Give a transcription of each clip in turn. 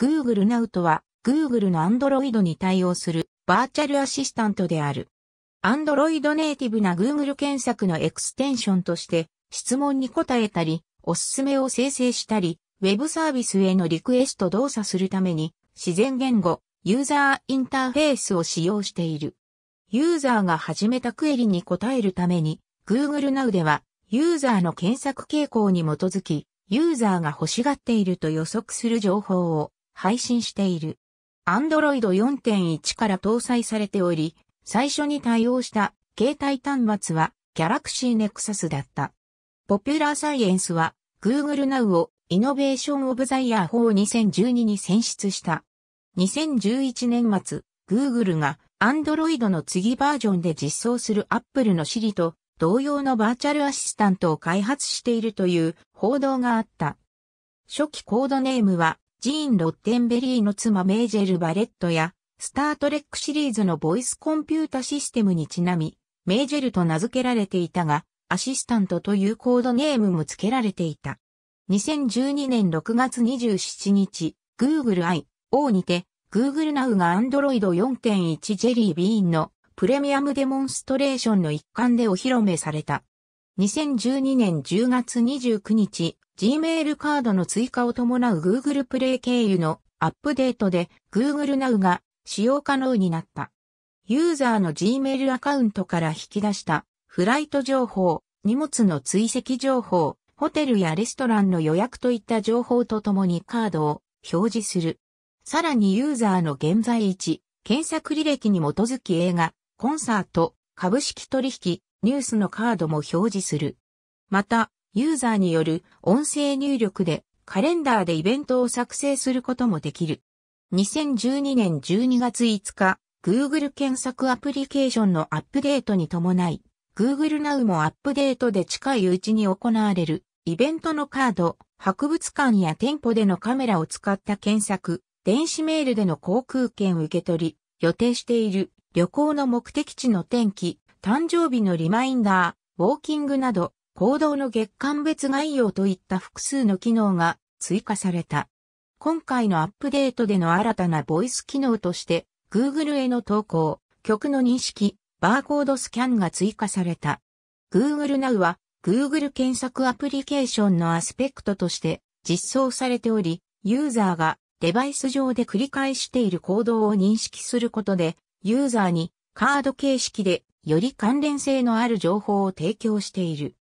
Google Now とは Google の Android に対応するバーチャルアシスタントである。Android ネイティブな Google 検索のエクステンションとして質問に答えたり、おすすめを生成したり、Web サービスへのリクエスト動作するために自然言語、ユーザーインターフェースを使用している。ユーザーが始めたクエリに答えるために Google Now ではユーザーの検索傾向に基づきユーザーが欲しがっていると予測する情報を配信している。Android 4.1から搭載されており、最初に対応した携帯端末は Galaxy Nexus だった。ポピュラーサイエンスは Google Now をイノベーションオブザイヤー法2012に選出した。2011年末、Google が Android の次バージョンで実装する Apple の Siri と同様のバーチャルアシスタントを開発しているという報道があった。初期コードネームはジーン・ロッテンベリーの妻メイジェル・バレットや、スタートレックシリーズのボイスコンピュータシステムにちなみ、メイジェルと名付けられていたが、アシスタントというコードネームも付けられていた。2012年6月27日、Google I.O. にて、Google Now が Android 4.1ジェリービーンのプレミアムデモンストレーションの一環でお披露目された。2012年10月29日、Gmail カードの追加を伴う Google プレイ経由のアップデートで Google Now が使用可能になった。ユーザーの Gmail アカウントから引き出したフライト情報、荷物の追跡情報、ホテルやレストランの予約といった情報とともにカードを表示する。さらにユーザーの現在位置、検索履歴に基づき映画、コンサート、株式取引、ニュースのカードも表示する。また、ユーザーによる音声入力でカレンダーでイベントを作成することもできる。2012年12月5日、Google 検索アプリケーションのアップデートに伴い、Google Now もアップデートで近いうちに行われるイベントのカード、博物館や店舗でのカメラを使った検索、電子メールでの航空券受け取り、予定している旅行の目的地の天気、誕生日のリマインダー、ウォーキングなど行動の月間別概要といった複数の機能が追加された。今回のアップデートでの新たなボイス機能として、Google への投稿、曲の認識、バーコードスキャンが追加された。Google Now は Google 検索アプリケーションのアスペクトとして実装されており、ユーザーがデバイス上で繰り返している行動を認識することで、ユーザーにカード形式でより関連性のある情報を提供している。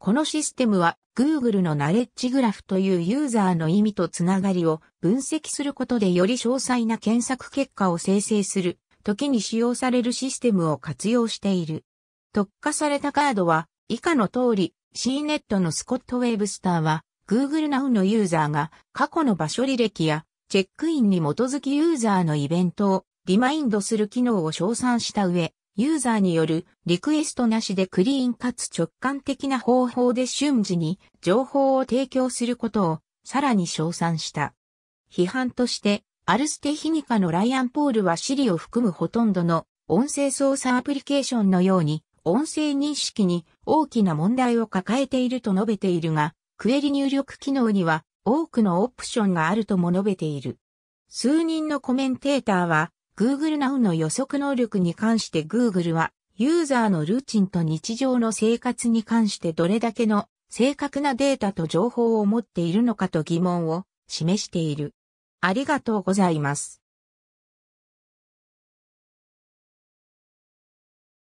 このシステムは Google のナレッジグラフというユーザーの意味とつながりを分析することでより詳細な検索結果を生成する時に使用されるシステムを活用している。特化されたカードは以下の通り CNET のスコット・ウェブスターは Google Now のユーザーが過去の場所履歴やチェックインに基づきユーザーのイベントをリマインドする機能を称賛した上、ユーザーによるリクエストなしでクリーンかつ直感的な方法で瞬時に情報を提供することをさらに称賛した。批判として、アルステヒニカのライアンポールはシリを含むほとんどの音声操作アプリケーションのように音声認識に大きな問題を抱えていると述べているが、クエリ入力機能には多くのオプションがあるとも述べている。数人のコメンテーターは、Google Now の予測能力に関して Google は、ユーザーのルーチンと日常の生活に関してどれだけの正確なデータと情報を持っているのかと疑問を示している。ありがとうございます。